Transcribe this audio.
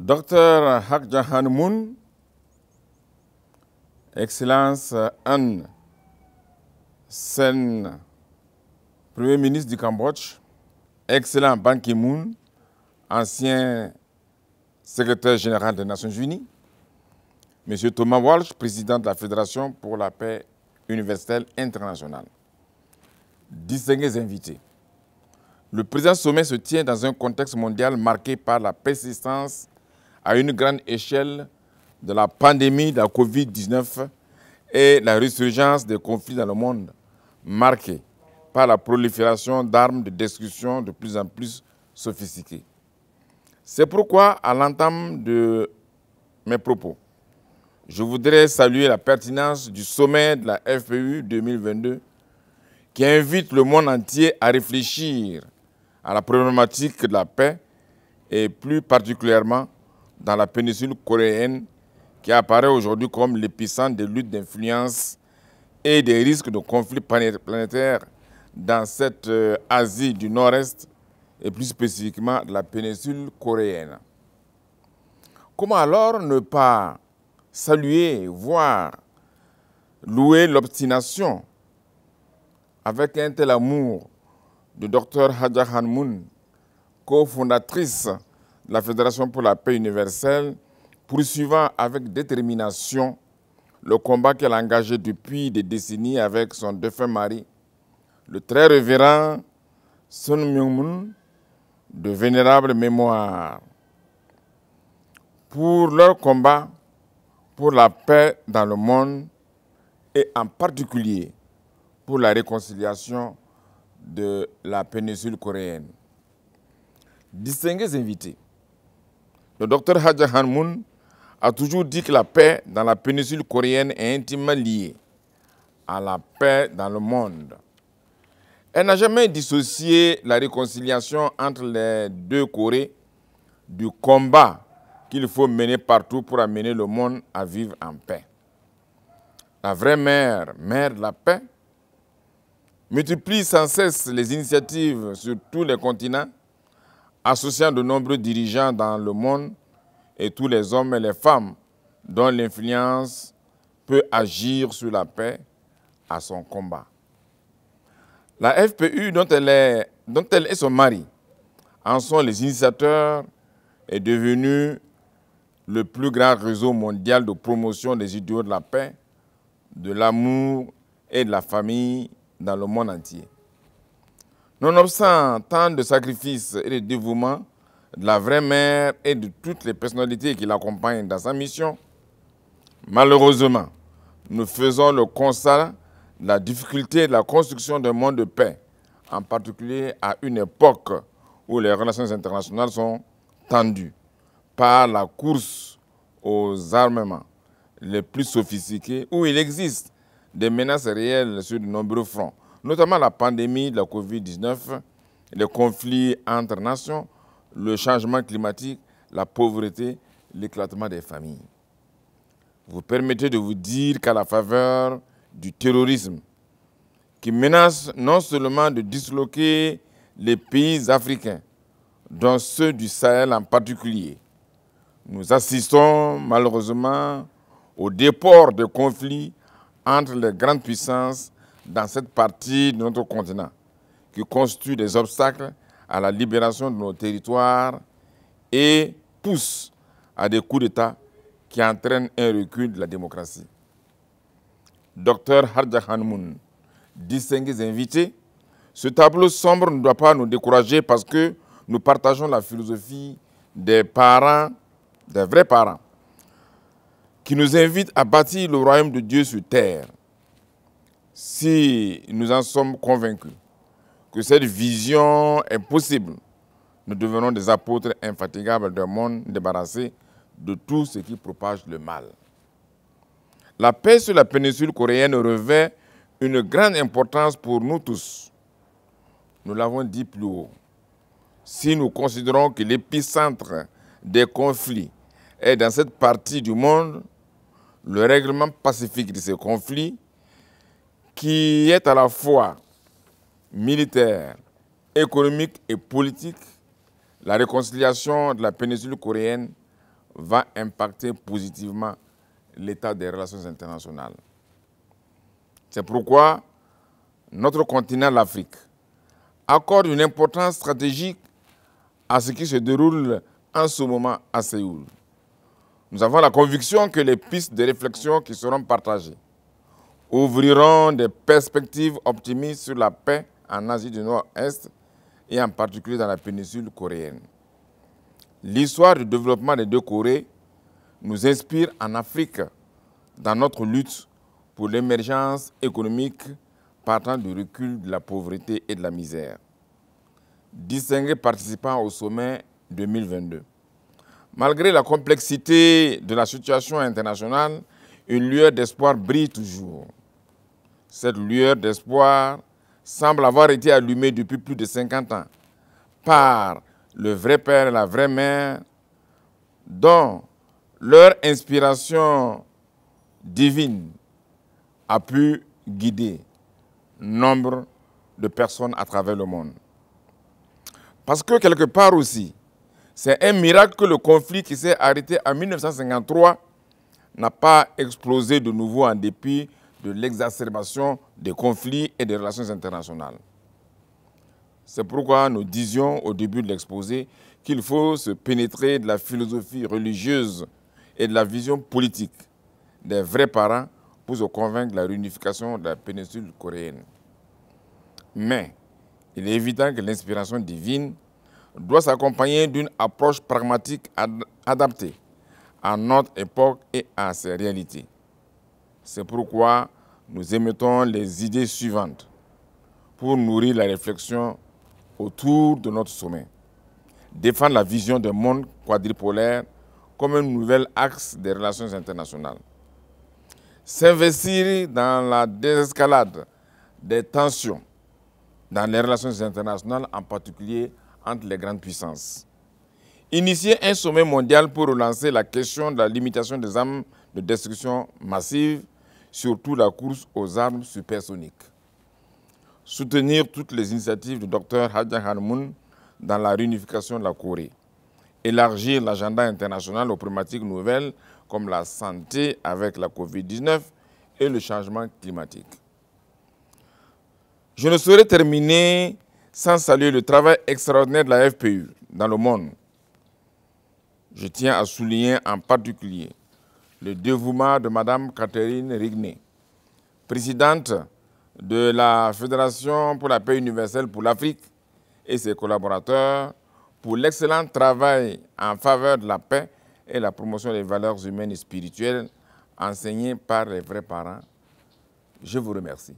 Docteur Hakjahan Moon, Excellence Anne Sen, Premier ministre du Cambodge, Excellent Ban Ki-moon, ancien secrétaire général des Nations Unies, Monsieur Thomas Walsh, président de la Fédération pour la paix universelle internationale. Distingués invités, le présent sommet se tient dans un contexte mondial marqué par la persistance à une grande échelle de la pandémie de la Covid-19 et la résurgence des conflits dans le monde, marqués par la prolifération d'armes de destruction de plus en plus sophistiquées. C'est pourquoi, à l'entame de mes propos, je voudrais saluer la pertinence du sommet de la FPU 2022 qui invite le monde entier à réfléchir à la problématique de la paix et plus particulièrement dans la péninsule coréenne qui apparaît aujourd'hui comme l'épicentre des luttes d'influence et des risques de conflits planétaires dans cette euh, Asie du Nord-Est et plus spécifiquement la péninsule coréenne. Comment alors ne pas saluer, voire louer l'obstination avec un tel amour de Dr Hadja Hanmoun, cofondatrice la Fédération pour la paix universelle, poursuivant avec détermination le combat qu'elle a engagé depuis des décennies avec son défunt mari, le très révérend Sun Myung-moon, de vénérable mémoire, pour leur combat pour la paix dans le monde et en particulier pour la réconciliation de la péninsule coréenne. Distingués invités, le docteur Hadja Hanmoun a toujours dit que la paix dans la péninsule coréenne est intimement liée à la paix dans le monde. Elle n'a jamais dissocié la réconciliation entre les deux Corées du combat qu'il faut mener partout pour amener le monde à vivre en paix. La vraie mère, mère de la paix, multiplie sans cesse les initiatives sur tous les continents, associant de nombreux dirigeants dans le monde et tous les hommes et les femmes dont l'influence peut agir sur la paix à son combat. La FPU dont elle, est, dont elle et son mari en sont les initiateurs est devenue le plus grand réseau mondial de promotion des idéaux de la paix, de l'amour et de la famille dans le monde entier. Nonobstant tant de sacrifices et de dévouements de la vraie mère et de toutes les personnalités qui l'accompagnent dans sa mission. Malheureusement, nous faisons le constat de la difficulté de la construction d'un monde de paix, en particulier à une époque où les relations internationales sont tendues par la course aux armements les plus sophistiqués, où il existe des menaces réelles sur de nombreux fronts, notamment la pandémie de la COVID-19, les conflits entre nations, le changement climatique, la pauvreté, l'éclatement des familles. Vous permettez de vous dire qu'à la faveur du terrorisme, qui menace non seulement de disloquer les pays africains, dont ceux du Sahel en particulier, nous assistons malheureusement au déport de conflits entre les grandes puissances dans cette partie de notre continent, qui constitue des obstacles à la libération de nos territoires et pousse à des coups d'État qui entraînent un recul de la démocratie. Docteur Hardja Hanmoun, distingués invités, ce tableau sombre ne doit pas nous décourager parce que nous partageons la philosophie des parents, des vrais parents, qui nous invitent à bâtir le royaume de Dieu sur terre, si nous en sommes convaincus que cette vision est possible. Nous devenons des apôtres infatigables d'un monde débarrassé de tout ce qui propage le mal. La paix sur la péninsule coréenne revêt une grande importance pour nous tous. Nous l'avons dit plus haut. Si nous considérons que l'épicentre des conflits est dans cette partie du monde, le règlement pacifique de ces conflits, qui est à la fois militaire, économique et politique, la réconciliation de la péninsule coréenne va impacter positivement l'état des relations internationales. C'est pourquoi notre continent, l'Afrique, accorde une importance stratégique à ce qui se déroule en ce moment à Séoul. Nous avons la conviction que les pistes de réflexion qui seront partagées ouvriront des perspectives optimistes sur la paix en Asie du Nord-Est et en particulier dans la péninsule coréenne. L'histoire du développement des deux Corées nous inspire en Afrique dans notre lutte pour l'émergence économique partant du recul de la pauvreté et de la misère. Distingués participants au sommet 2022. Malgré la complexité de la situation internationale, une lueur d'espoir brille toujours. Cette lueur d'espoir semble avoir été allumé depuis plus de 50 ans par le vrai père et la vraie mère, dont leur inspiration divine a pu guider nombre de personnes à travers le monde. Parce que quelque part aussi, c'est un miracle que le conflit qui s'est arrêté en 1953 n'a pas explosé de nouveau en dépit de l'exacerbation des conflits et des relations internationales. C'est pourquoi nous disions au début de l'exposé qu'il faut se pénétrer de la philosophie religieuse et de la vision politique des vrais parents pour se convaincre de la réunification de la péninsule coréenne. Mais il est évident que l'inspiration divine doit s'accompagner d'une approche pragmatique adaptée à notre époque et à ses réalités. C'est pourquoi nous émettons les idées suivantes pour nourrir la réflexion autour de notre sommet. Défendre la vision d'un monde quadripolaire comme un nouvel axe des relations internationales. S'investir dans la désescalade des tensions dans les relations internationales, en particulier entre les grandes puissances. Initier un sommet mondial pour relancer la question de la limitation des armes de destruction massive surtout la course aux armes supersoniques. Soutenir toutes les initiatives du docteur Hadja Hanmoun dans la réunification de la Corée. Élargir l'agenda international aux problématiques nouvelles comme la santé avec la COVID-19 et le changement climatique. Je ne saurais terminer sans saluer le travail extraordinaire de la FPU dans le monde. Je tiens à souligner en particulier le dévouement de Madame Catherine Rigné, présidente de la Fédération pour la paix universelle pour l'Afrique et ses collaborateurs pour l'excellent travail en faveur de la paix et la promotion des valeurs humaines et spirituelles enseignées par les vrais parents. Je vous remercie.